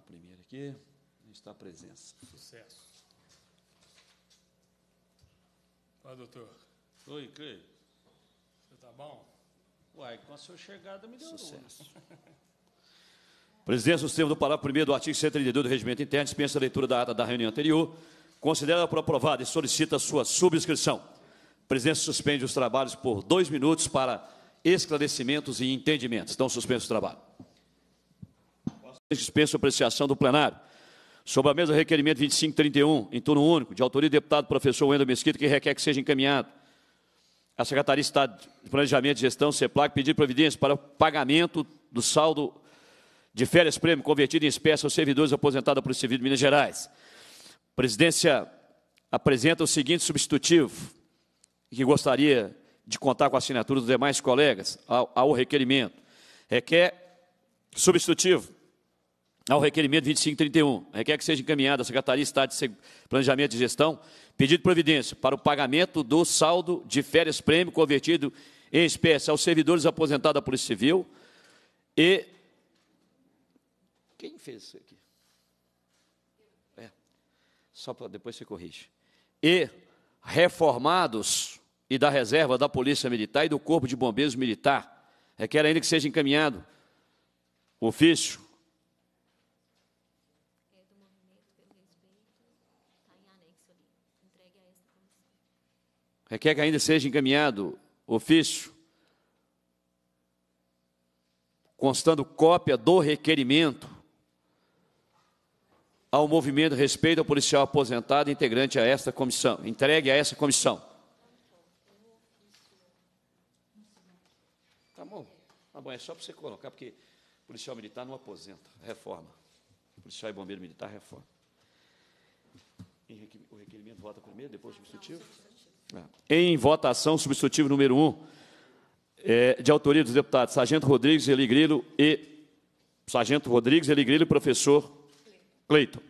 a primeira aqui. Está a presença. Sucesso. Olá, doutor. Oi, Cleio. Você tá bom? Uai, com a sua chegada me deu Sucesso. Presidência do Sistema do Parágrafo Primeiro do artigo 132 do Regimento Interno dispensa a leitura da ata da reunião anterior, considera por aprovada e solicita sua subscrição. presidência suspende os trabalhos por dois minutos para esclarecimentos e entendimentos. Estão suspenso o trabalho dispensa apreciação do plenário. Sobre a mesa, requerimento 2531, em turno único, de autoria do deputado professor Wendel Mesquita, que requer que seja encaminhado à Secretaria de Estado de Planejamento e Gestão, CEPLAC, pedir providência para o pagamento do saldo de férias-prêmio convertido em espécie aos servidores aposentados por Civil de Minas Gerais. A presidência apresenta o seguinte substitutivo, que gostaria de contar com a assinatura dos demais colegas ao, ao requerimento. Requer substitutivo ao requerimento 2531. Requer que seja encaminhada à Secretaria de Estado de Planejamento e Gestão pedido de providência para o pagamento do saldo de férias-prêmio convertido em espécie aos servidores aposentados da Polícia Civil e... Quem fez isso aqui? É, só para depois você corrige. E reformados e da reserva da Polícia Militar e do Corpo de Bombeiros Militar. Requer ainda que seja encaminhado ofício requer é, que ainda seja encaminhado ofício, constando cópia do requerimento ao movimento respeito ao policial aposentado integrante a esta comissão, entregue a esta comissão. Tá bom, tá bom, é só para você colocar, porque policial militar não aposenta, reforma. Policial e bombeiro militar, reforma. O requerimento vota primeiro, depois o substitutivo? É. Em votação, substitutivo número 1, um, é, de autoria dos deputados Sargento Rodrigues Eligrilo e Sargento Rodrigues Eligrilo e professor Cleiton.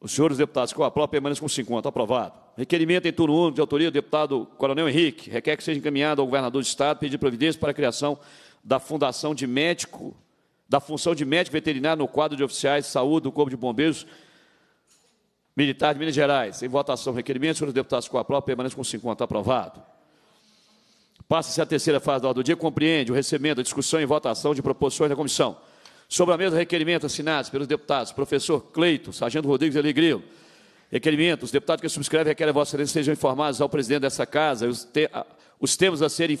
Os senhores deputados com a própria permaneçam com 50. Aprovado. Requerimento em turno 1 de autoria do deputado Coronel Henrique. Requer que seja encaminhado ao governador do Estado pedir providência para a criação da fundação de médico, da função de médico veterinário no quadro de oficiais de saúde do Corpo de Bombeiros Militar de Minas Gerais, em votação, requerimento, senhores deputados com a prova, permanece com 50, aprovado. Passa-se a terceira fase da ordem do dia, compreende o recebimento, a discussão e votação de proposições da comissão. Sobre a mesa, requerimento assinados pelos deputados professor Cleito, sargento Rodrigues Alegrilo. Requerimento, os deputados que subscrevem requerem a vossa excelência sejam informados ao presidente dessa casa os, te os temas a serem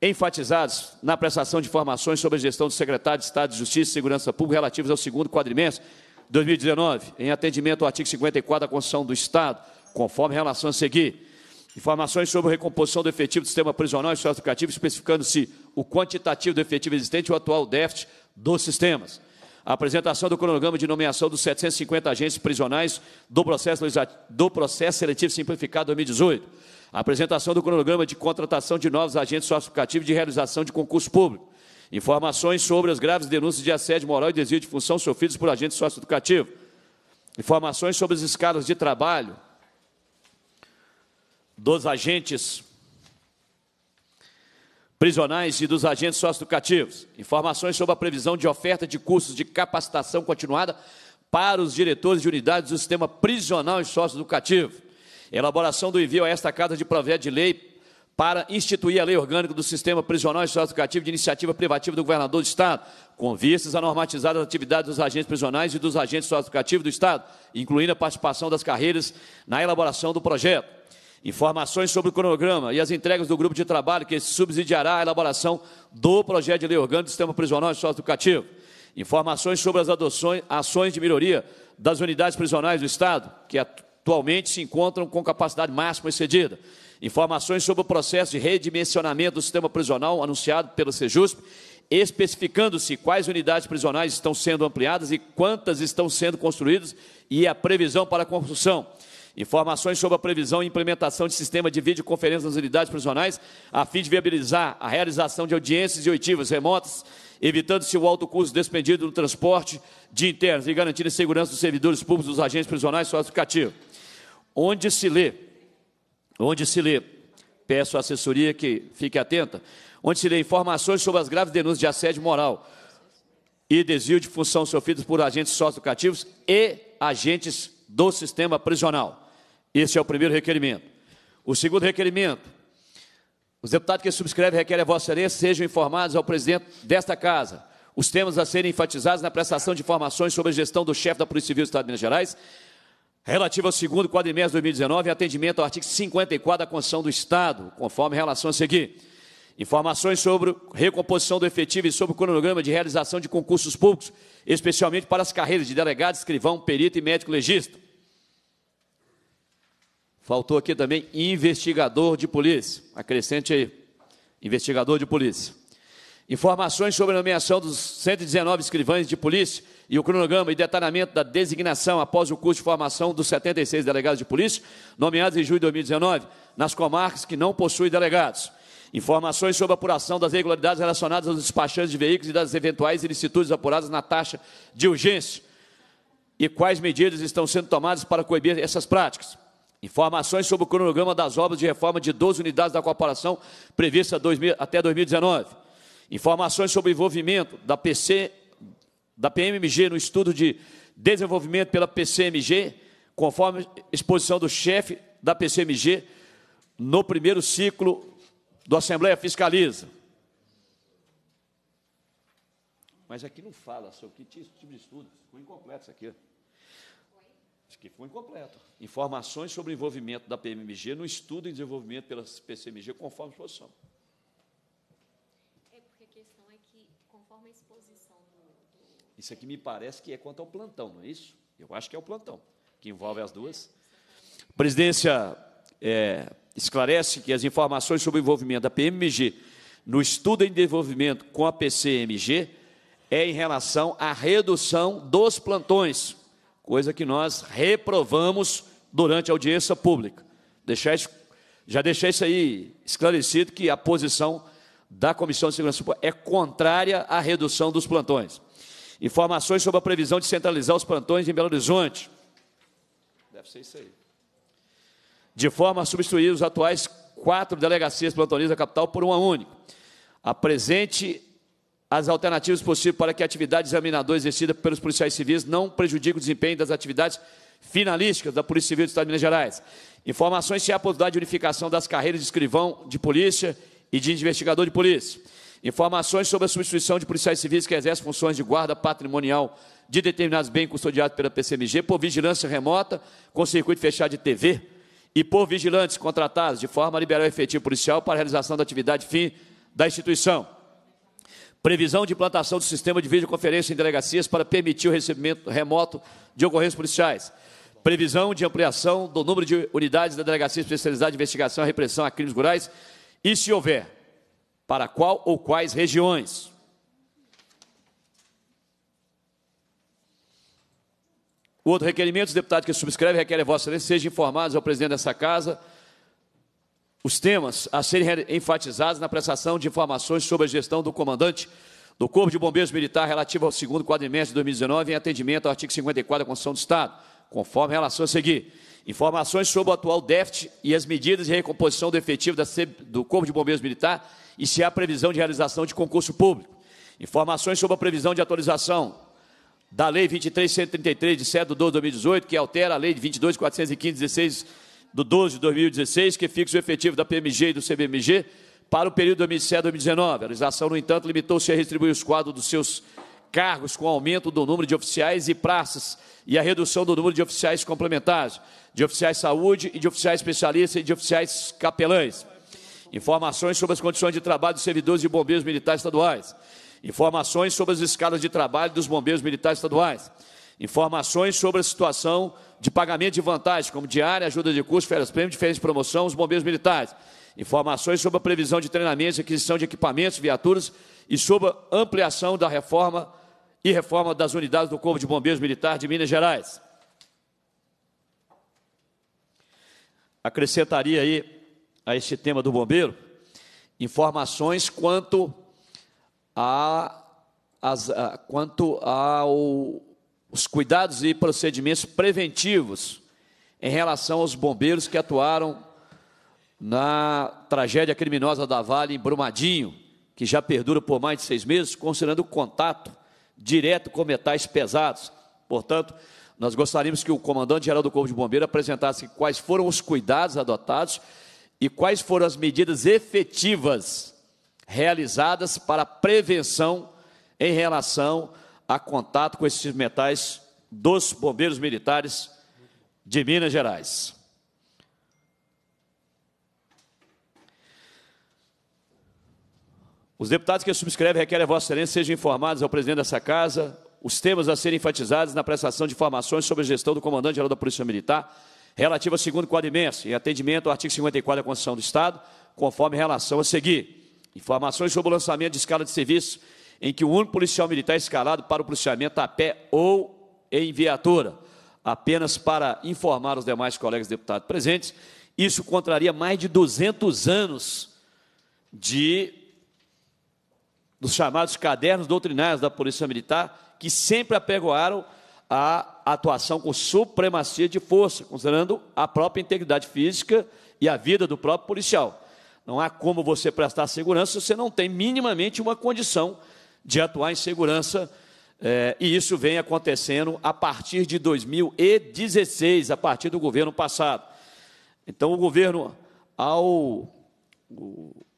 enfatizados na prestação de informações sobre a gestão do secretário de Estado de Justiça e Segurança Pública relativos ao segundo quadrimestre 2019, em atendimento ao artigo 54 da Constituição do Estado, conforme relação a seguir. Informações sobre a recomposição do efetivo do sistema prisional e socioeducativo, especificando-se o quantitativo do efetivo existente e o atual déficit dos sistemas. A apresentação do cronograma de nomeação dos 750 agentes prisionais do processo, do processo seletivo simplificado 2018. A apresentação do cronograma de contratação de novos agentes socioeducativos de realização de concurso público. Informações sobre as graves denúncias de assédio moral e desvio de função sofridos por agente socioeducativo. Informações sobre as escadas de trabalho dos agentes prisionais e dos agentes socioeducativos. Informações sobre a previsão de oferta de cursos de capacitação continuada para os diretores de unidades do sistema prisional e socioeducativo. Elaboração do envio a esta Casa de Provérbio de Lei para instituir a lei orgânica do sistema prisional e educativo de iniciativa privativa do governador do Estado, com vistas a normatizar as atividades dos agentes prisionais e dos agentes educativos do Estado, incluindo a participação das carreiras na elaboração do projeto. Informações sobre o cronograma e as entregas do grupo de trabalho que subsidiará a elaboração do projeto de lei orgânica do sistema prisional e educativo. Informações sobre as adoções, ações de melhoria das unidades prisionais do Estado, que atualmente se encontram com capacidade máxima excedida. Informações sobre o processo de redimensionamento do sistema prisional anunciado pela Sejusp, especificando-se quais unidades prisionais estão sendo ampliadas e quantas estão sendo construídas e a previsão para a construção. Informações sobre a previsão e implementação de sistema de videoconferência nas unidades prisionais, a fim de viabilizar a realização de audiências e oitivas remotas, evitando-se o alto custo despendido no transporte de internos e garantindo a segurança dos servidores públicos dos agentes prisionais socioeducativos onde se lê, onde se lê, peço à assessoria que fique atenta, onde se lê informações sobre as graves denúncias de assédio moral e desvio de função sofridos por agentes educativos e agentes do sistema prisional. Esse é o primeiro requerimento. O segundo requerimento, os deputados que subscrevem requerem a vossa excelência sejam informados ao presidente desta casa os temas a serem enfatizados na prestação de informações sobre a gestão do chefe da Polícia Civil do Estado de Minas Gerais Relativo ao segundo quadrimestre de 2019, em é atendimento ao artigo 54 da Constituição do Estado, conforme relação a seguir. Informações sobre recomposição do efetivo e sobre o cronograma de realização de concursos públicos, especialmente para as carreiras de delegado, escrivão, perito e médico legista. Faltou aqui também investigador de polícia. Acrescente aí. Investigador de polícia. Informações sobre a nomeação dos 119 escrivães de polícia e o cronograma e detalhamento da designação após o curso de formação dos 76 delegados de polícia, nomeados em julho de 2019, nas comarcas que não possuem delegados. Informações sobre a apuração das irregularidades relacionadas aos despachantes de veículos e das eventuais ilicitudes apuradas na taxa de urgência. E quais medidas estão sendo tomadas para coibir essas práticas? Informações sobre o cronograma das obras de reforma de 12 unidades da corporação prevista 2000, até 2019. Informações sobre o envolvimento da PC da PMMG no estudo de desenvolvimento pela PCMG, conforme exposição do chefe da PCMG no primeiro ciclo do Assembleia Fiscaliza. Mas aqui não fala sobre que tipo de estudo. Ficou incompleto isso aqui. Isso aqui ficou incompleto. Informações sobre o envolvimento da PMMG no estudo em desenvolvimento pela PCMG conforme exposição. Isso aqui me parece que é quanto ao plantão, não é isso? Eu acho que é o plantão, que envolve as duas. A presidência é, esclarece que as informações sobre o envolvimento da PMG no estudo em desenvolvimento com a PCMG é em relação à redução dos plantões, coisa que nós reprovamos durante a audiência pública. Deixar isso, já deixei isso aí esclarecido que a posição da Comissão de Segurança Pública é contrária à redução dos plantões. Informações sobre a previsão de centralizar os plantões em Belo Horizonte. Deve ser isso aí. De forma a substituir os atuais quatro delegacias plantonistas da capital por uma única. Apresente as alternativas possíveis para que a atividade examinadora exercida pelos policiais civis não prejudique o desempenho das atividades finalísticas da Polícia Civil do Estado de Minas Gerais. Informações se há possibilidade de unificação das carreiras de escrivão de polícia e de investigador de polícia. Informações sobre a substituição de policiais civis que exercem funções de guarda patrimonial de determinados bens custodiados pela PCMG por vigilância remota com circuito fechado de TV e por vigilantes contratados de forma a liberar o efetivo policial para a realização da atividade fim da instituição. Previsão de implantação do sistema de videoconferência em delegacias para permitir o recebimento remoto de ocorrências policiais. Previsão de ampliação do número de unidades da Delegacia Especializada de Investigação e Repressão a Crimes Rurais e, se houver para qual ou quais regiões. O outro requerimento, os deputados que subscreve, requer a vossa excelência sejam informados ao presidente dessa casa os temas a serem enfatizados na prestação de informações sobre a gestão do comandante do Corpo de Bombeiros Militar relativo ao segundo quadrimestre de 2019 em atendimento ao artigo 54 da Constituição do Estado, conforme a relação a seguir. Informações sobre o atual déficit e as medidas de recomposição do efetivo da, do Corpo de Bombeiros Militar e se há previsão de realização de concurso público. Informações sobre a previsão de atualização da Lei 23.133, de 7 de 12 de 2018, que altera a Lei de 22.415, 16 do 12 de 2016, que fixa o efetivo da PMG e do CBMG para o período 2007-2019. A realização, no entanto, limitou-se a restribuir os quadros dos seus cargos com aumento do número de oficiais e praças e a redução do número de oficiais complementares, de oficiais saúde e de oficiais especialistas e de oficiais capelães. Informações sobre as condições de trabalho dos servidores de bombeiros militares estaduais. Informações sobre as escalas de trabalho dos bombeiros militares estaduais. Informações sobre a situação de pagamento de vantagens, como diária, ajuda de custo, férias-prêmio, diferença de promoção, os bombeiros militares. Informações sobre a previsão de treinamentos, aquisição de equipamentos, viaturas e sobre a ampliação da reforma e reforma das unidades do Corpo de Bombeiros Militar de Minas Gerais. Acrescentaria aí a este tema do bombeiro, informações quanto a, as, a quanto ao os cuidados e procedimentos preventivos em relação aos bombeiros que atuaram na tragédia criminosa da Vale em Brumadinho, que já perdura por mais de seis meses, considerando o contato direto com metais pesados. Portanto, nós gostaríamos que o comandante-geral do Corpo de Bombeiros apresentasse quais foram os cuidados adotados e quais foram as medidas efetivas realizadas para prevenção em relação a contato com esses metais dos bombeiros militares de Minas Gerais. Os deputados que subscrevem requerem a Vossa Excelência sejam informados ao presidente dessa casa os temas a serem enfatizados na prestação de informações sobre a gestão do comandante-geral da Polícia Militar relativa ao segundo quadrimestre, em atendimento ao artigo 54 da Constituição do Estado, conforme relação a seguir. Informações sobre o lançamento de escala de serviço, em que o único policial militar escalado para o policiamento a pé ou em viatura. Apenas para informar os demais colegas deputados presentes, isso contraria mais de 200 anos de dos chamados cadernos doutrinários da Polícia Militar, que sempre apegoaram a atuação com supremacia de força, considerando a própria integridade física e a vida do próprio policial. Não há como você prestar segurança se você não tem minimamente uma condição de atuar em segurança, é, e isso vem acontecendo a partir de 2016, a partir do governo passado. Então, o governo, ao.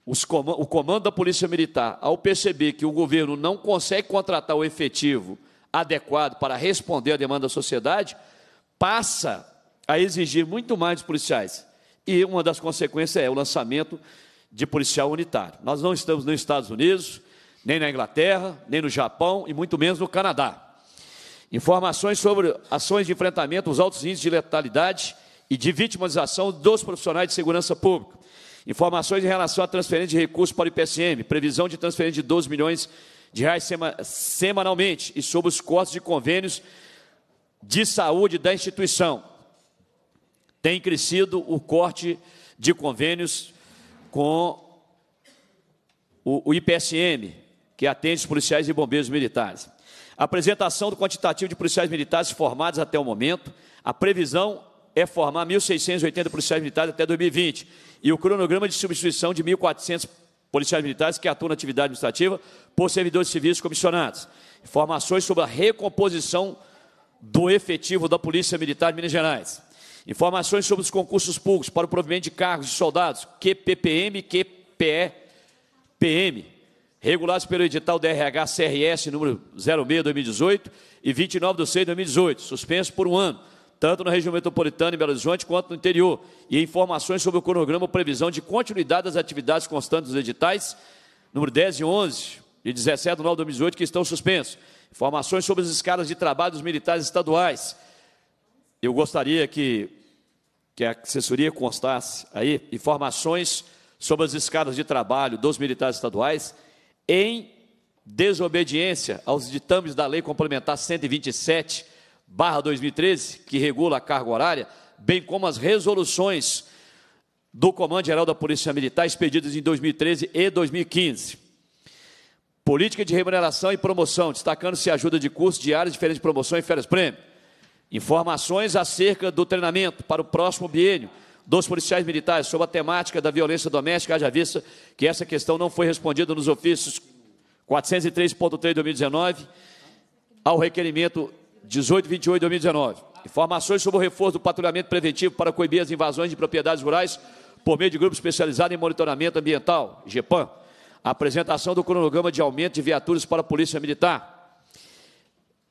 os, o comando da Polícia Militar, ao perceber que o governo não consegue contratar o efetivo adequado para responder à demanda da sociedade, passa a exigir muito mais dos policiais. E uma das consequências é o lançamento de policial unitário. Nós não estamos nos Estados Unidos, nem na Inglaterra, nem no Japão e muito menos no Canadá. Informações sobre ações de enfrentamento aos altos índices de letalidade e de vitimização dos profissionais de segurança pública. Informações em relação à transferência de recursos para o IPSM, previsão de transferência de 12 milhões de de reais semanalmente e sobre os cortes de convênios de saúde da instituição. Tem crescido o corte de convênios com o, o IPSM, que atende os policiais e bombeiros militares. apresentação do quantitativo de policiais militares formados até o momento, a previsão é formar 1.680 policiais militares até 2020 e o cronograma de substituição de 1.400 policiais militares que atuam na atividade administrativa por servidores civis comissionados. Informações sobre a recomposição do efetivo da Polícia Militar de Minas Gerais. Informações sobre os concursos públicos para o provimento de cargos de soldados, QPPM e QPEPM, regulados pelo edital DRH-CRS número 06-2018 e 29 06 2018, suspenso por um ano tanto na região metropolitana em Belo Horizonte quanto no interior, e informações sobre o cronograma previsão de continuidade das atividades constantes dos editais, número 10 e 11, de 17 de 9 de 2018, que estão suspensos. Informações sobre as escalas de trabalho dos militares estaduais. Eu gostaria que, que a assessoria constasse aí informações sobre as escalas de trabalho dos militares estaduais em desobediência aos ditames da Lei Complementar 127 barra 2013, que regula a carga horária, bem como as resoluções do Comando Geral da Polícia Militar expedidas em 2013 e 2015. Política de remuneração e promoção, destacando-se a ajuda de curso, diários, diferentes de promoção e férias prêmio. Informações acerca do treinamento para o próximo biênio dos policiais militares sobre a temática da violência doméstica, haja vista que essa questão não foi respondida nos ofícios 403.3 de 2019, ao requerimento 18, 28 2019. Informações sobre o reforço do patrulhamento preventivo para coibir as invasões de propriedades rurais por meio de grupo especializado em monitoramento ambiental, GEPAM. Apresentação do cronograma de aumento de viaturas para a Polícia Militar.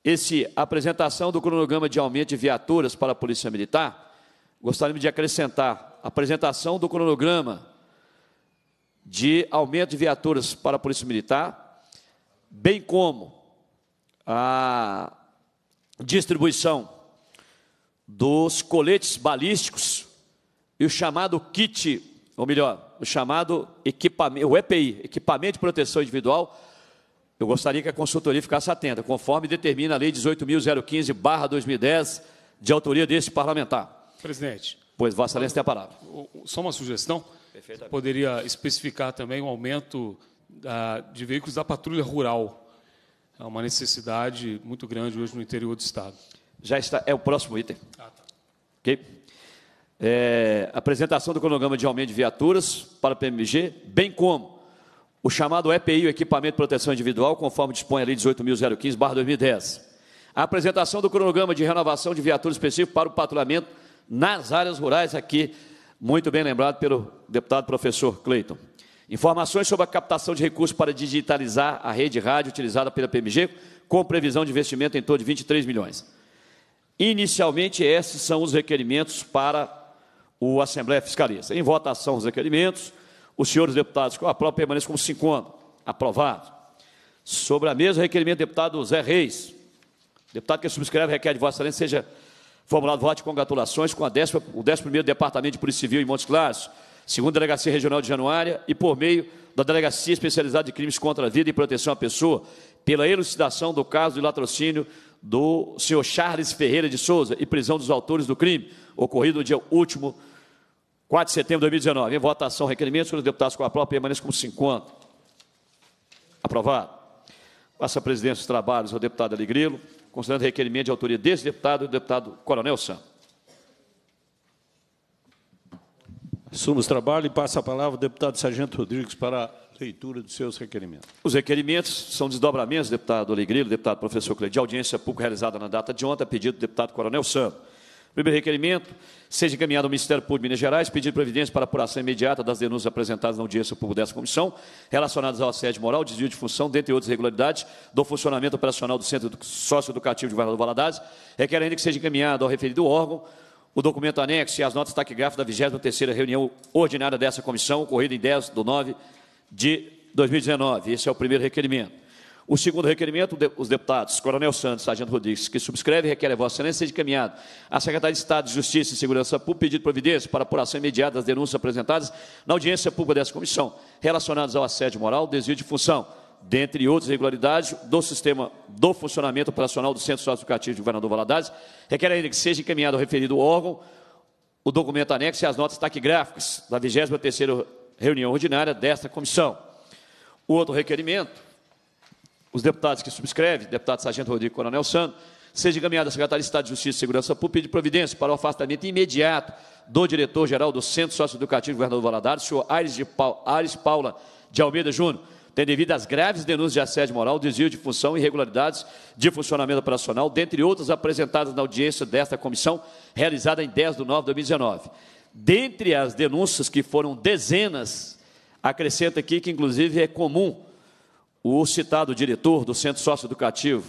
Esse apresentação do cronograma de aumento de viaturas para a Polícia Militar, gostaríamos de acrescentar apresentação do cronograma de aumento de viaturas para a Polícia Militar, bem como a distribuição dos coletes balísticos e o chamado kit, ou melhor, o chamado equipamento, o EPI, equipamento de proteção individual. Eu gostaria que a consultoria ficasse atenta, conforme determina a Lei 18.015/2010, de autoria deste parlamentar. Presidente. Pois, Vossa Excelência tem a palavra. Só uma sugestão. Poderia especificar também o aumento da, ah, de veículos da patrulha rural Há uma necessidade muito grande hoje no interior do Estado. Já está, é o próximo item. Ah, tá. Ok? É, apresentação do cronograma de aumento de viaturas para a PMG, bem como o chamado EPI, o Equipamento de Proteção Individual, conforme dispõe ali 18.015-2010. A apresentação do cronograma de renovação de viaturas específico para o patrulhamento nas áreas rurais, aqui, muito bem lembrado pelo deputado professor Cleiton. Informações sobre a captação de recursos para digitalizar a rede rádio utilizada pela PMG, com previsão de investimento em torno de 23 milhões. Inicialmente, esses são os requerimentos para o Assembleia Fiscalista. Em votação, os requerimentos. Os senhores deputados com a própria permanecem como se encontram. Aprovado. Sobre a mesa, requerimento do deputado Zé Reis. Deputado que subscreve requer de Vossa Excelência seja formulado voto de congratulações com a décima, o 11 Departamento de Polícia Civil em Montes Claros Segundo a Delegacia Regional de Januária e por meio da Delegacia Especializada de Crimes contra a Vida e Proteção à Pessoa, pela elucidação do caso de latrocínio do senhor Charles Ferreira de Souza e prisão dos autores do crime, ocorrido no dia último, 4 de setembro de 2019. Em votação, requerimentos, senhores deputados com a própria permaneçam como 50. Aprovado. Passa a presidência dos trabalhos ao deputado Alegrilo, considerando requerimento de autoria desse deputado e do deputado Coronel Santos. Assumos trabalho e passa a palavra ao deputado Sargento Rodrigues para a leitura dos seus requerimentos. Os requerimentos são desdobramentos, deputado Alegrilo, deputado professor Cleide, de audiência pública realizada na data de ontem, a pedido do deputado Coronel Santos. Primeiro requerimento, seja encaminhado ao Ministério Público de Minas Gerais, pedido providência para apuração imediata das denúncias apresentadas na audiência pública dessa comissão, relacionadas ao assédio moral, desvio de função, dentre outras irregularidades, do funcionamento operacional do Centro Socioeducativo de do Valadares. Requer ainda que seja encaminhado ao referido órgão o documento anexo e as notas taquigráficas da 23ª reunião ordinária dessa comissão, ocorrida em 10 de 9 de 2019. Esse é o primeiro requerimento. O segundo requerimento, os deputados Coronel Santos, Sargento Rodrigues, que subscreve, requer a Vossa Excelência seja encaminhado à Secretaria de Estado de Justiça e Segurança Pública pedido de providência para apuração imediata das denúncias apresentadas na audiência pública dessa comissão, relacionadas ao assédio moral, desvio de função, dentre outras irregularidades, do sistema do funcionamento operacional do Centro Social Educativo de Governador Valadares, requer ainda que seja encaminhado ao referido órgão o documento anexo e as notas taquigráficas da 23ª reunião ordinária desta comissão. O outro requerimento, os deputados que subscrevem, deputado Sargento Rodrigo Coronel Sando, seja encaminhado à Secretaria de Estado de Justiça e Segurança Pública de providência para o afastamento imediato do diretor-geral do Centro Socioeducativo Governador Valadares, senhor Aires, Paula, Aires Paula de Almeida Júnior, tem devido às graves denúncias de assédio moral, desvio de função, irregularidades de funcionamento operacional, dentre outras apresentadas na audiência desta comissão, realizada em 10 de nove de 2019. Dentre as denúncias, que foram dezenas, acrescento aqui que, inclusive, é comum o citado diretor do Centro Socioeducativo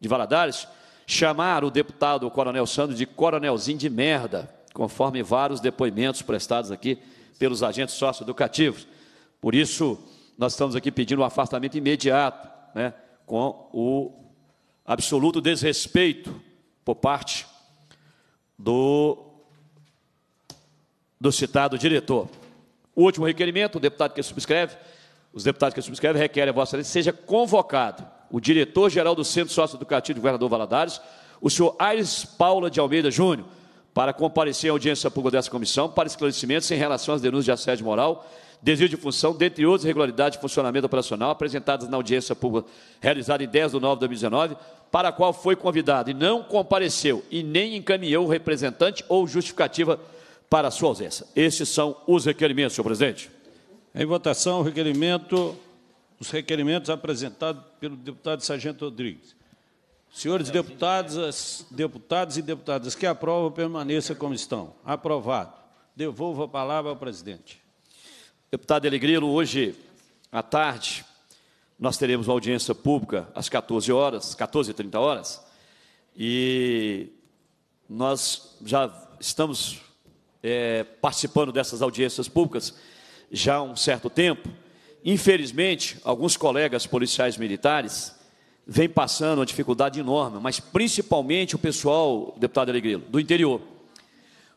de Valadares chamar o deputado Coronel Sandro de coronelzinho de merda, conforme vários depoimentos prestados aqui pelos agentes socioeducativos. Por isso, nós estamos aqui pedindo um afastamento imediato, né, com o absoluto desrespeito por parte do, do citado diretor. O último requerimento, o deputado que subscreve, os deputados que subscrevem requerem a Vossa Excelência seja convocado o diretor-geral do Centro Sócio Educativo do Governador Valadares, o senhor Aires Paula de Almeida Júnior, para comparecer à audiência pública dessa comissão para esclarecimentos em relação às denúncias de assédio moral desvio de função, dentre outras irregularidades de funcionamento operacional apresentadas na audiência pública realizada em 10 de nove de 2019, para a qual foi convidado e não compareceu e nem encaminhou representante ou justificativa para sua ausência. Estes são os requerimentos, senhor presidente. Em votação, o requerimento, os requerimentos apresentados pelo deputado Sargento Rodrigues. Senhores deputados, deputados e deputadas que aprovam, permaneça como estão. Aprovado. Devolvo a palavra ao presidente. Deputado Elegrilo, hoje à tarde nós teremos uma audiência pública às 14 horas, 14 e 30 horas, e nós já estamos é, participando dessas audiências públicas já há um certo tempo. Infelizmente, alguns colegas policiais militares vêm passando uma dificuldade enorme, mas principalmente o pessoal, deputado Alegrilo, do interior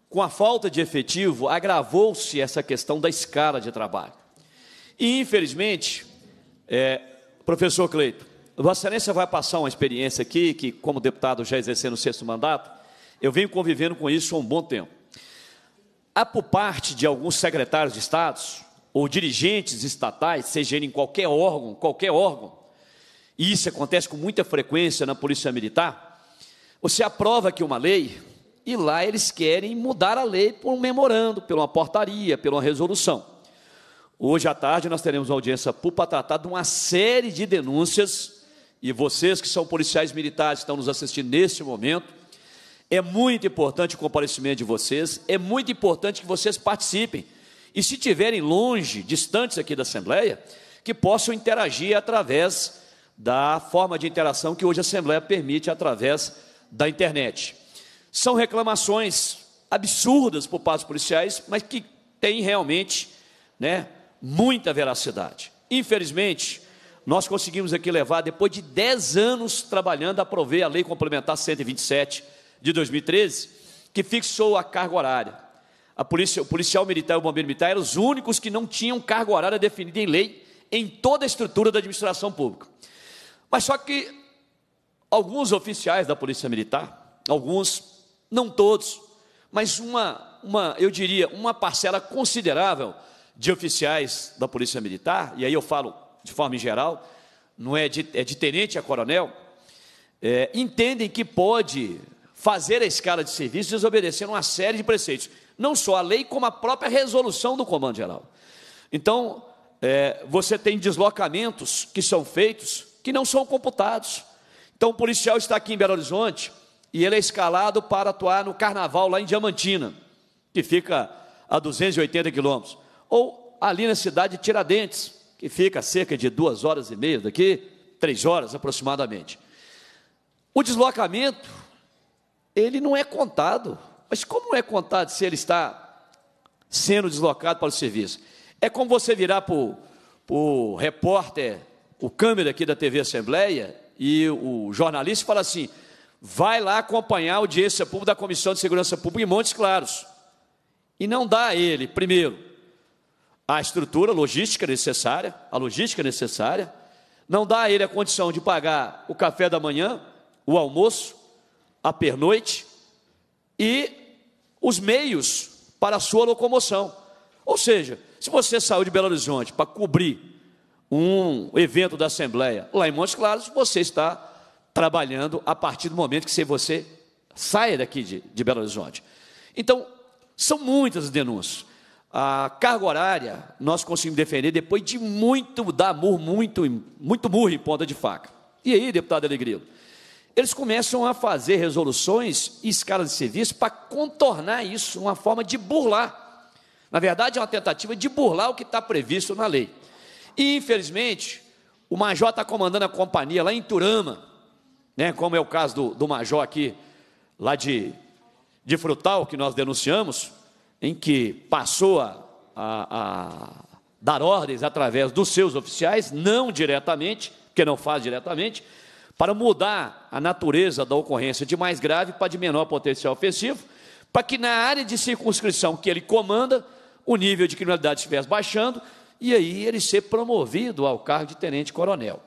com a falta de efetivo, agravou-se essa questão da escala de trabalho. E, infelizmente, é, professor Cleito, Vossa Excelência vai passar uma experiência aqui, que, como deputado já exercendo o sexto mandato, eu venho convivendo com isso há um bom tempo. Há por parte de alguns secretários de Estados ou dirigentes estatais, seja em qualquer órgão, qualquer órgão, e isso acontece com muita frequência na Polícia Militar, você aprova aqui uma lei e lá eles querem mudar a lei por um memorando, pela uma portaria, pela uma resolução. Hoje à tarde nós teremos uma audiência pública para tratar de uma série de denúncias, e vocês que são policiais militares que estão nos assistindo neste momento, é muito importante o comparecimento de vocês, é muito importante que vocês participem. E se estiverem longe, distantes aqui da Assembleia, que possam interagir através da forma de interação que hoje a Assembleia permite através da internet são reclamações absurdas por parte dos policiais, mas que têm realmente né, muita veracidade. Infelizmente, nós conseguimos aqui levar, depois de 10 anos trabalhando, aprovei a Lei Complementar 127 de 2013, que fixou a carga horária. A polícia, o policial militar e o bombeiro militar eram os únicos que não tinham carga horária definida em lei em toda a estrutura da administração pública. Mas só que alguns oficiais da Polícia Militar, alguns não todos, mas uma, uma, eu diria, uma parcela considerável de oficiais da Polícia Militar, e aí eu falo de forma geral, não é de, é de tenente a coronel, é, entendem que pode fazer a escala de serviço desobedecendo uma série de preceitos, não só a lei, como a própria resolução do Comando Geral. Então, é, você tem deslocamentos que são feitos que não são computados. Então, o policial está aqui em Belo Horizonte, e ele é escalado para atuar no carnaval lá em Diamantina, que fica a 280 quilômetros, ou ali na cidade de Tiradentes, que fica a cerca de duas horas e meia daqui, três horas aproximadamente. O deslocamento, ele não é contado. Mas como é contado se ele está sendo deslocado para o serviço? É como você virar para o, para o repórter, o câmera aqui da TV Assembleia e o jornalista e falar assim: vai lá acompanhar a audiência pública da Comissão de Segurança Pública em Montes Claros. E não dá a ele, primeiro, a estrutura logística necessária, a logística necessária, não dá a ele a condição de pagar o café da manhã, o almoço, a pernoite e os meios para a sua locomoção. Ou seja, se você saiu de Belo Horizonte para cobrir um evento da Assembleia lá em Montes Claros, você está trabalhando a partir do momento que você saia daqui de, de Belo Horizonte. Então, são muitas as denúncias. A carga horária nós conseguimos defender depois de muito dar murro, muito, muito murro em ponta de faca. E aí, deputado Alegrilo, eles começam a fazer resoluções e escalas de serviço para contornar isso, uma forma de burlar. Na verdade, é uma tentativa de burlar o que está previsto na lei. E, infelizmente, o Major está comandando a companhia lá em Turama, né? como é o caso do, do Major aqui, lá de, de Frutal, que nós denunciamos, em que passou a, a, a dar ordens através dos seus oficiais, não diretamente, porque não faz diretamente, para mudar a natureza da ocorrência de mais grave para de menor potencial ofensivo, para que na área de circunscrição que ele comanda, o nível de criminalidade estivesse baixando e aí ele ser promovido ao cargo de tenente-coronel.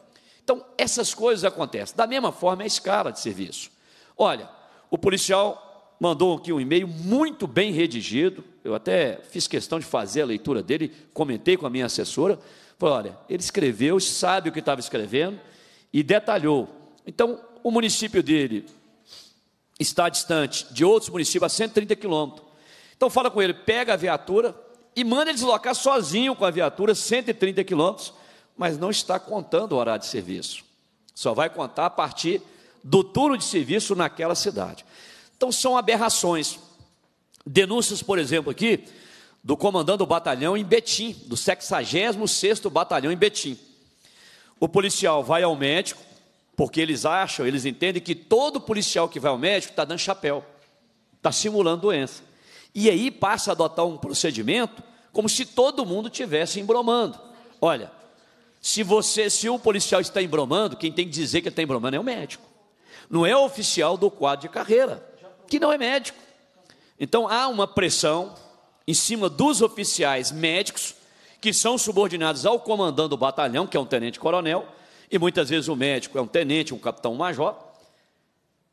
Então, essas coisas acontecem. Da mesma forma, é a escala de serviço. Olha, o policial mandou aqui um e-mail muito bem redigido. Eu até fiz questão de fazer a leitura dele, comentei com a minha assessora. Falei, olha, ele escreveu, sabe o que estava escrevendo e detalhou. Então, o município dele está distante de outros municípios a 130 quilômetros. Então, fala com ele, pega a viatura e manda ele deslocar sozinho com a viatura 130 quilômetros mas não está contando o horário de serviço. Só vai contar a partir do turno de serviço naquela cidade. Então são aberrações. Denúncias, por exemplo, aqui do comandante do batalhão em Betim, do 66º Batalhão em Betim. O policial vai ao médico, porque eles acham, eles entendem que todo policial que vai ao médico está dando chapéu, está simulando doença. E aí passa a adotar um procedimento como se todo mundo tivesse embromando. Olha, se você, se o policial está embromando, quem tem que dizer que ele está embromando é o médico. Não é o oficial do quadro de carreira, que não é médico. Então há uma pressão em cima dos oficiais médicos que são subordinados ao comandante do batalhão, que é um tenente-coronel, e muitas vezes o médico é um tenente, um capitão-major,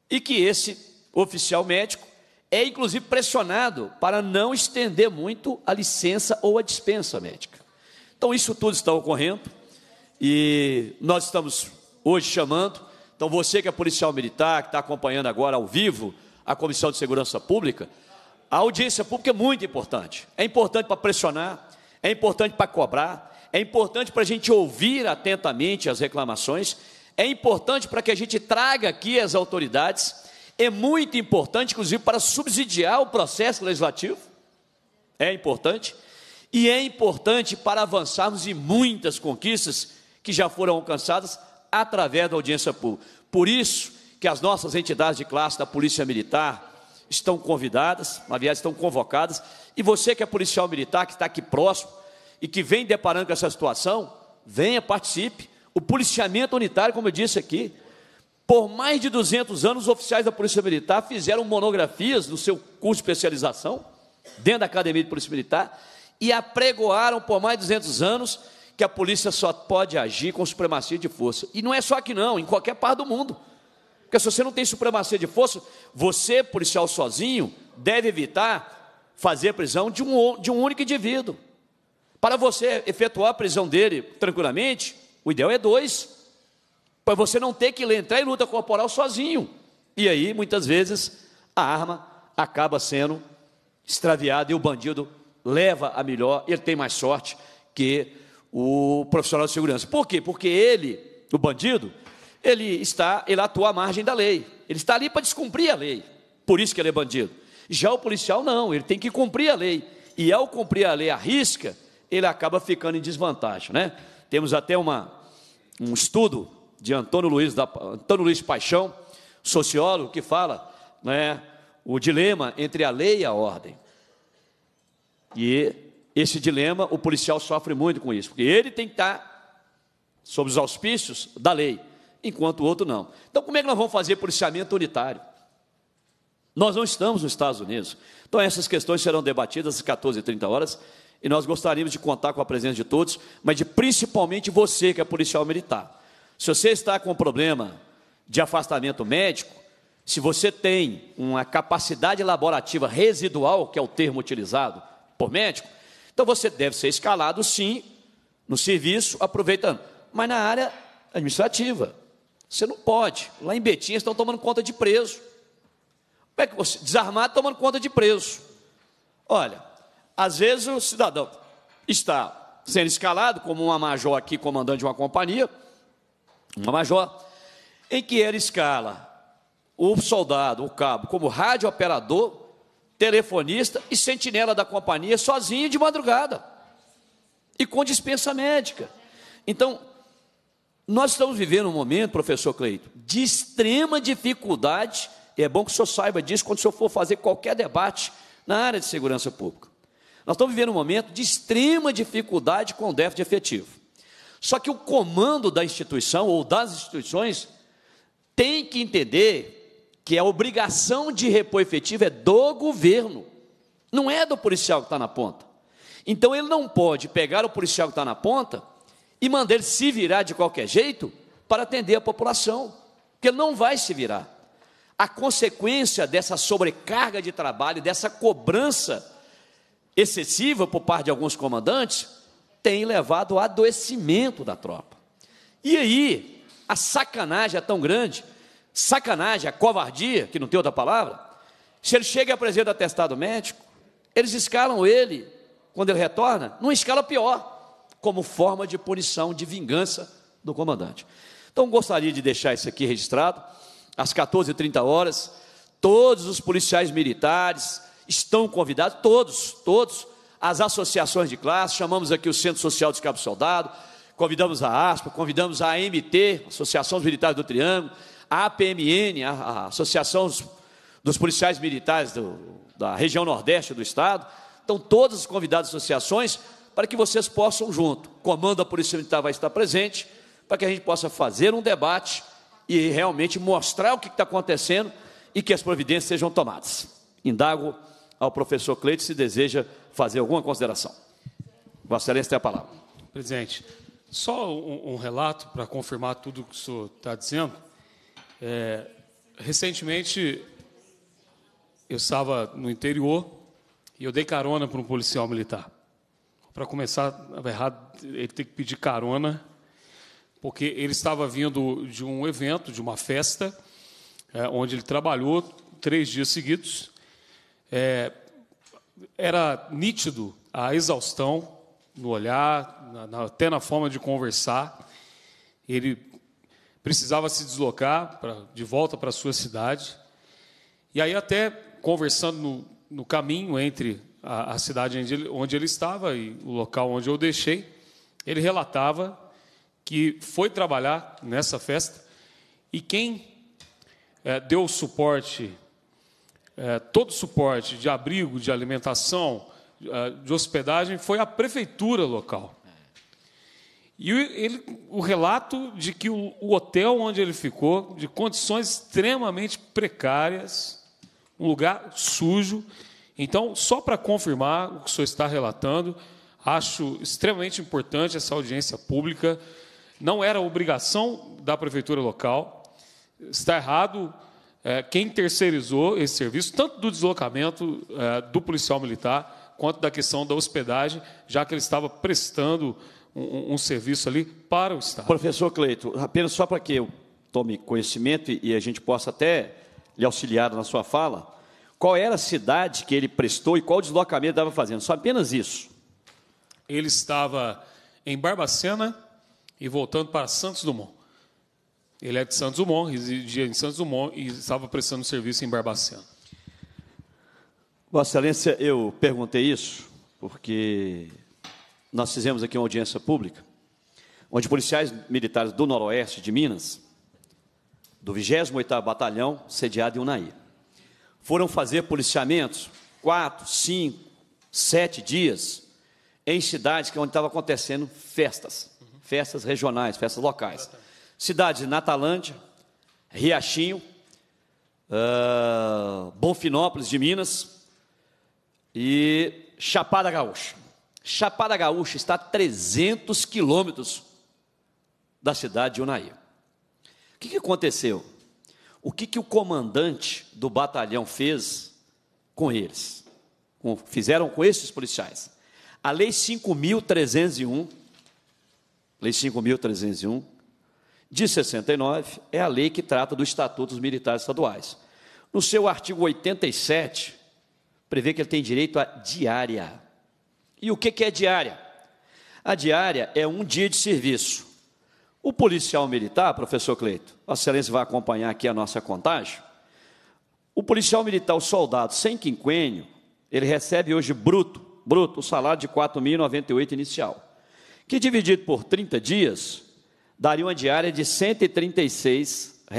e que esse oficial médico é inclusive pressionado para não estender muito a licença ou a dispensa médica. Então isso tudo está ocorrendo. E nós estamos hoje chamando. Então, você que é policial militar, que está acompanhando agora ao vivo a Comissão de Segurança Pública, a audiência pública é muito importante. É importante para pressionar, é importante para cobrar, é importante para a gente ouvir atentamente as reclamações, é importante para que a gente traga aqui as autoridades, é muito importante, inclusive, para subsidiar o processo legislativo. É importante. E é importante para avançarmos em muitas conquistas que já foram alcançadas através da audiência pública. Por isso que as nossas entidades de classe da Polícia Militar estão convidadas, aliás, estão convocadas, e você que é policial militar, que está aqui próximo e que vem deparando com essa situação, venha, participe. O policiamento unitário, como eu disse aqui, por mais de 200 anos, os oficiais da Polícia Militar fizeram monografias no seu curso de especialização, dentro da Academia de Polícia Militar, e apregoaram por mais de 200 anos que a polícia só pode agir com supremacia de força. E não é só aqui, não, em qualquer parte do mundo. Porque se você não tem supremacia de força, você, policial sozinho, deve evitar fazer a prisão de um, de um único indivíduo. Para você efetuar a prisão dele tranquilamente, o ideal é dois. Para você não ter que entrar em luta corporal sozinho. E aí, muitas vezes, a arma acaba sendo extraviada e o bandido leva a melhor, ele tem mais sorte que o profissional de segurança. Por quê? Porque ele, o bandido, ele está, ele atua à margem da lei. Ele está ali para descumprir a lei. Por isso que ele é bandido. Já o policial não, ele tem que cumprir a lei. E ao cumprir a lei à risca, ele acaba ficando em desvantagem, né? Temos até uma, um estudo de Antônio Luiz, da, Antônio Luiz Paixão, sociólogo, que fala né, o dilema entre a lei e a ordem. E esse dilema, o policial sofre muito com isso, porque ele tem que estar sob os auspícios da lei, enquanto o outro não. Então, como é que nós vamos fazer policiamento unitário? Nós não estamos nos Estados Unidos. Então, essas questões serão debatidas às 14h30 horas, e nós gostaríamos de contar com a presença de todos, mas de principalmente você que é policial militar. Se você está com um problema de afastamento médico, se você tem uma capacidade laborativa residual, que é o termo utilizado por médico, então você deve ser escalado, sim, no serviço, aproveitando, mas na área administrativa. Você não pode. Lá em Betim estão tomando conta de preso. Como é que você desarmado tomando conta de preso? Olha, às vezes o cidadão está sendo escalado como uma major aqui comandante de uma companhia, uma major, em que ela escala o soldado, o cabo, como rádio operador telefonista e sentinela da companhia sozinho de madrugada e com dispensa médica. Então, nós estamos vivendo um momento, professor Cleito, de extrema dificuldade, e é bom que o senhor saiba disso quando o senhor for fazer qualquer debate na área de segurança pública. Nós estamos vivendo um momento de extrema dificuldade com o déficit efetivo. Só que o comando da instituição ou das instituições tem que entender que a obrigação de repor efetivo é do governo, não é do policial que está na ponta. Então ele não pode pegar o policial que está na ponta e mandar ele se virar de qualquer jeito para atender a população, porque ele não vai se virar. A consequência dessa sobrecarga de trabalho, dessa cobrança excessiva por parte de alguns comandantes, tem levado ao adoecimento da tropa. E aí, a sacanagem é tão grande sacanagem, a covardia, que não tem outra palavra, se ele chega e apresenta atestado médico, eles escalam ele, quando ele retorna, numa escala pior, como forma de punição, de vingança do comandante. Então, gostaria de deixar isso aqui registrado. Às 14h30 horas, todos os policiais militares estão convidados, todos, todos, as associações de classe, chamamos aqui o Centro Social dos Cabo Soldado, convidamos a ASPA, convidamos a AMT, Associação dos Militares do Triângulo, a APMN, a, Associação dos Policiais Militares do, da região Nordeste do Estado, estão todas convidadas associações para que vocês possam junto. Comando da Polícia Militar vai estar presente, para que a gente possa fazer um debate e realmente mostrar o que está acontecendo e que as providências sejam tomadas. Indago ao professor Cleite se deseja fazer alguma consideração. Vossa Excelência tem a palavra. Presidente, só um, um relato para confirmar tudo o que o senhor está dizendo. É, recentemente, eu estava no interior e eu dei carona para um policial militar. Para começar, errado, ele tem que pedir carona, porque ele estava vindo de um evento, de uma festa, é, onde ele trabalhou três dias seguidos. É, era nítido a exaustão no olhar, na, na, até na forma de conversar. Ele precisava se deslocar pra, de volta para sua cidade. E aí, até conversando no, no caminho entre a, a cidade onde ele, onde ele estava e o local onde eu deixei, ele relatava que foi trabalhar nessa festa e quem é, deu suporte, é, todo o suporte de abrigo, de alimentação, é, de hospedagem, foi a prefeitura local. E ele, o relato de que o, o hotel onde ele ficou, de condições extremamente precárias, um lugar sujo. Então, só para confirmar o que o senhor está relatando, acho extremamente importante essa audiência pública. Não era obrigação da prefeitura local. Está errado é, quem terceirizou esse serviço, tanto do deslocamento é, do policial militar, quanto da questão da hospedagem, já que ele estava prestando um, um, serviço ali para o Estado. Professor Cleito, apenas só para que eu tome conhecimento e a gente possa até lhe auxiliar na sua fala, qual era a cidade que ele prestou e qual deslocamento estava fazendo? Só apenas isso. Ele estava em Barbacena e voltando para Santos Dumont. Ele é de Santos Dumont, residia em Santos Dumont e estava prestando serviço em Barbacena. Vossa Excelência, eu perguntei isso porque nós fizemos aqui uma audiência pública, onde policiais militares do noroeste de Minas, do 28º Batalhão, sediado em Unai, foram fazer policiamentos quatro, cinco, sete dias em cidades que onde estavam acontecendo festas, festas regionais, festas locais. Cidades de Natalândia, Riachinho, uh, Bonfinópolis de Minas e Chapada Gaúcha. Chapada Gaúcha está a 300 quilômetros da cidade de Unai. O que, que aconteceu? O que, que o comandante do batalhão fez com eles? Com, fizeram com esses policiais? A Lei 5.301, Lei 5.301, de 69, é a lei que trata do Estatuto dos Militares Estaduais. No seu artigo 87, prevê que ele tem direito a diária e o que, é diária? A diária é um dia de serviço. O policial militar, professor Cleito, a excelência vai acompanhar aqui a nossa contagem. O policial militar, o soldado sem quinquênio, ele recebe hoje bruto, bruto, o salário de 4.098 inicial, que dividido por 30 dias, daria uma diária de R$ 136,60. R$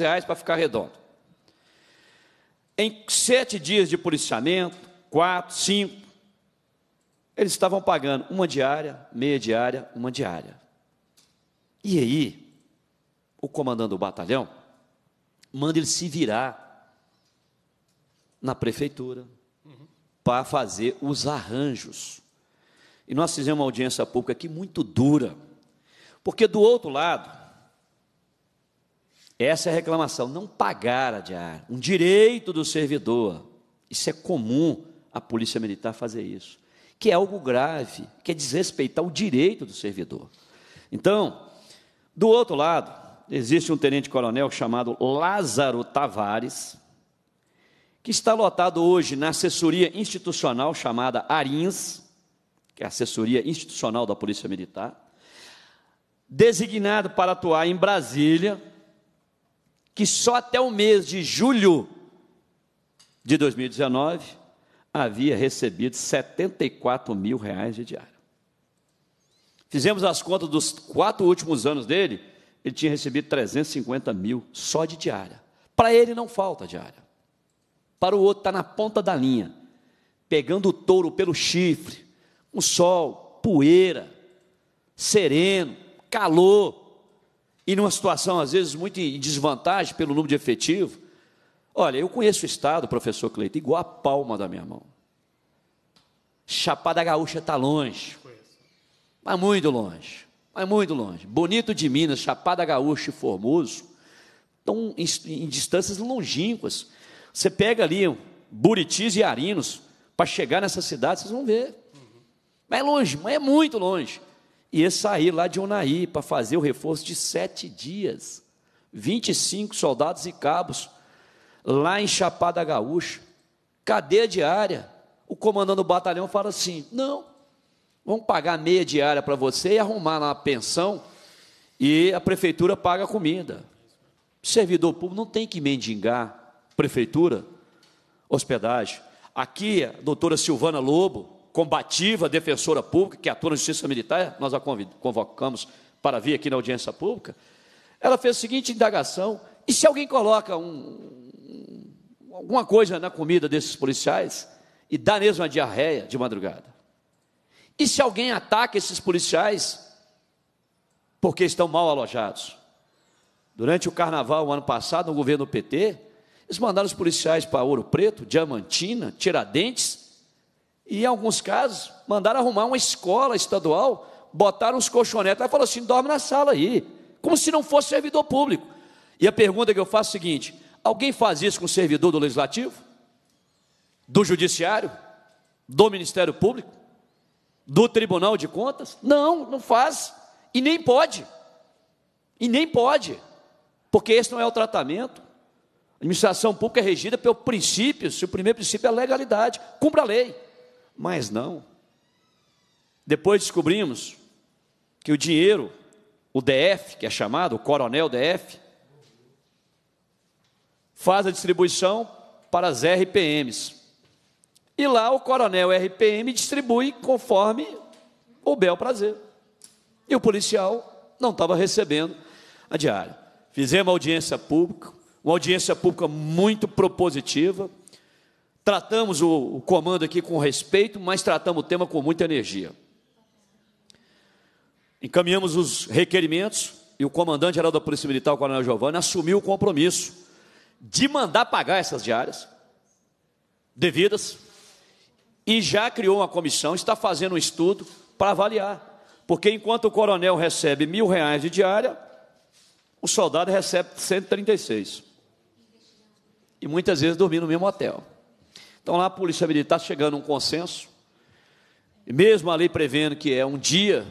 reais para ficar redondo. Em sete dias de policiamento, quatro, cinco. Eles estavam pagando uma diária, meia diária, uma diária. E aí, o comandante do batalhão manda ele se virar na prefeitura uhum. para fazer os arranjos. E nós fizemos uma audiência pública aqui muito dura, porque do outro lado, essa é a reclamação, não pagar a diária, um direito do servidor. Isso é comum a polícia militar fazer isso, que é algo grave, que é desrespeitar o direito do servidor. Então, do outro lado, existe um tenente-coronel chamado Lázaro Tavares, que está lotado hoje na assessoria institucional chamada ARINS, que é a assessoria institucional da Polícia Militar, designado para atuar em Brasília, que só até o mês de julho de 2019 havia recebido 74 mil reais de diária. Fizemos as contas dos quatro últimos anos dele, ele tinha recebido 350 mil só de diária. Para ele não falta diária. Para o outro está na ponta da linha, pegando o touro pelo chifre, o sol, poeira, sereno, calor, e numa situação às vezes muito em desvantagem pelo número de efetivo, Olha, eu conheço o Estado, professor Cleito, igual a palma da minha mão. Chapada Gaúcha está longe. Mas muito longe. Mas muito longe. Bonito de Minas, Chapada Gaúcha e Formoso estão em, em distâncias longínquas. Você pega ali Buritis e Arinos, para chegar nessa cidade, vocês vão ver. Mas é longe, mas é muito longe. E ia sair lá de Onaí para fazer o reforço de sete dias. 25 soldados e cabos lá em Chapada Gaúcha, cadeia diária. O comandante do batalhão fala assim: não, vamos pagar meia diária para você e arrumar na pensão, e a prefeitura paga a comida. Servidor público não tem que mendigar prefeitura, hospedagem. Aqui, é a doutora Silvana Lobo, combativa, defensora pública, que atua na Justiça Militar, nós a convocamos para vir aqui na audiência pública, ela fez a seguinte indagação: e se alguém coloca um, alguma coisa na comida desses policiais e dá mesmo a diarreia de madrugada. E se alguém ataca esses policiais porque estão mal alojados? Durante o carnaval, o ano passado, no governo PT, eles mandaram os policiais para Ouro Preto, Diamantina, Tiradentes, e em alguns casos mandaram arrumar uma escola estadual, botaram os colchonetes e falaram assim: dorme na sala aí, como se não fosse servidor público. E a pergunta que eu faço é a seguinte: Alguém faz isso com o servidor do legislativo? Do judiciário? Do Ministério Público? Do Tribunal de Contas? Não, não faz. E nem pode. E nem pode. Porque esse não é o tratamento. A administração pública é regida pelo princípio, se o primeiro princípio é a legalidade, cumpra a lei. Mas não. Depois descobrimos que o dinheiro, o DF, que é chamado, o Coronel DF, faz a distribuição para as RPMs. E lá o coronel RPM distribui conforme o bel prazer. E o policial não estava recebendo a diária. Fizemos uma audiência pública, uma audiência pública muito propositiva. Tratamos o, o comando aqui com respeito, mas tratamos o tema com muita energia. Encaminhamos os requerimentos e o comandante-geral da Polícia Militar, o Coronel Giovanni, assumiu o compromisso de mandar pagar essas diárias devidas e já criou uma comissão, está fazendo um estudo para avaliar. Porque enquanto o coronel recebe mil reais de diária, o soldado recebe 136. E muitas vezes dormindo no mesmo hotel. Então lá a Polícia Militar chegando a um consenso, mesmo a lei prevendo que é um dia,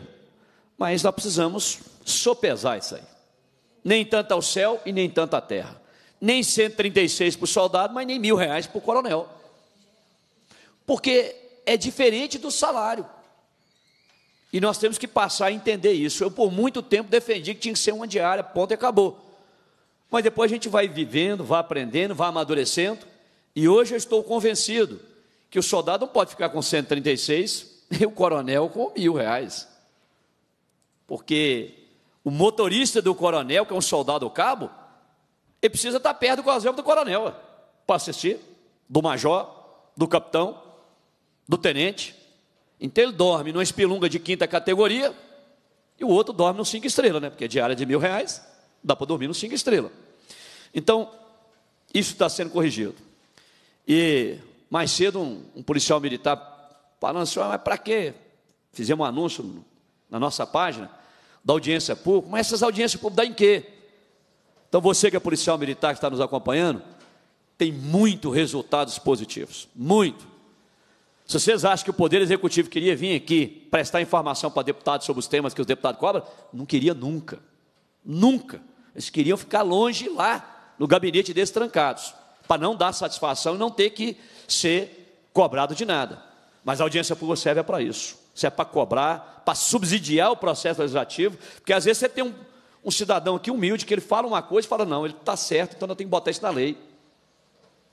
mas nós precisamos sopesar isso aí. Nem tanto ao céu e nem tanto à terra nem 136 para o soldado, mas nem mil reais para o coronel. Porque é diferente do salário. E nós temos que passar a entender isso. Eu, por muito tempo, defendi que tinha que ser uma diária, ponto e acabou. Mas depois a gente vai vivendo, vai aprendendo, vai amadurecendo. E hoje eu estou convencido que o soldado não pode ficar com 136 e o coronel com mil reais. Porque o motorista do coronel, que é um soldado cabo, ele precisa estar perto do quartel do coronel para assistir, do major, do capitão, do tenente. Então ele dorme numa espilunga de quinta categoria e o outro dorme no cinco estrelas, né? Porque é diária de mil reais, dá para dormir no cinco estrelas. Então, isso está sendo corrigido. E mais cedo, um, um policial militar falando assim, ah, mas para quê? Fizemos um anúncio na nossa página da audiência pública, mas essas audiências públicas dão em quê? Então você que é policial militar que está nos acompanhando, tem muitos resultados positivos, muito. Se vocês acham que o Poder Executivo queria vir aqui prestar informação para deputados sobre os temas que os deputados cobram, não queria nunca, nunca. Eles queriam ficar longe lá, no gabinete desses trancados, para não dar satisfação e não ter que ser cobrado de nada. Mas a audiência pública serve é para isso. Isso é para cobrar, para subsidiar o processo legislativo, porque às vezes você tem um um cidadão aqui humilde que ele fala uma coisa e fala, não, ele está certo, então eu tenho que botar isso na lei.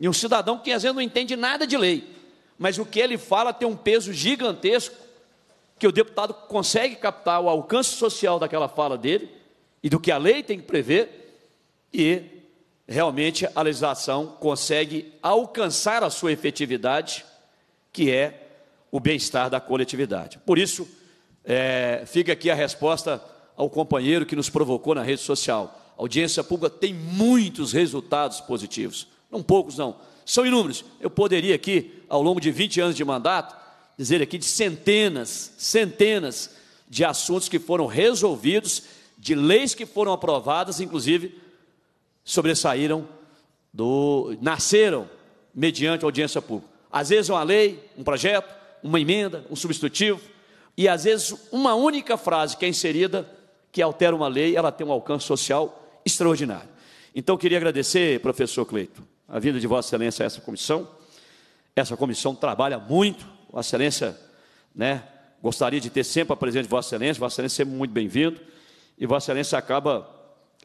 E um cidadão que às vezes não entende nada de lei, mas o que ele fala tem um peso gigantesco, que o deputado consegue captar o alcance social daquela fala dele e do que a lei tem que prever, e realmente a legislação consegue alcançar a sua efetividade, que é o bem-estar da coletividade. Por isso, é, fica aqui a resposta ao companheiro que nos provocou na rede social. A audiência pública tem muitos resultados positivos, não poucos não, são inúmeros. Eu poderia aqui, ao longo de 20 anos de mandato, dizer aqui de centenas, centenas de assuntos que foram resolvidos, de leis que foram aprovadas, inclusive sobressaíram do nasceram mediante audiência pública. Às vezes uma lei, um projeto, uma emenda, um substitutivo, e às vezes uma única frase que é inserida que altera uma lei, ela tem um alcance social extraordinário. Então, eu queria agradecer, professor Cleito, a vinda de Vossa Excelência a essa comissão. Essa comissão trabalha muito, Vossa Excelência, né? Gostaria de ter sempre a presença de Vossa Excelência, Vossa Excelência sempre é muito bem-vindo, e Vossa Excelência acaba,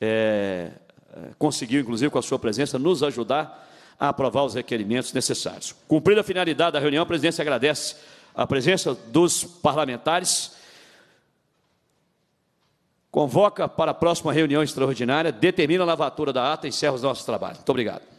é, conseguiu, inclusive, com a sua presença, nos ajudar a aprovar os requerimentos necessários. Cumprida a finalidade da reunião, a presidência agradece a presença dos parlamentares Convoca para a próxima reunião extraordinária, determina a lavatura da ata e encerra os nossos trabalhos. Muito obrigado.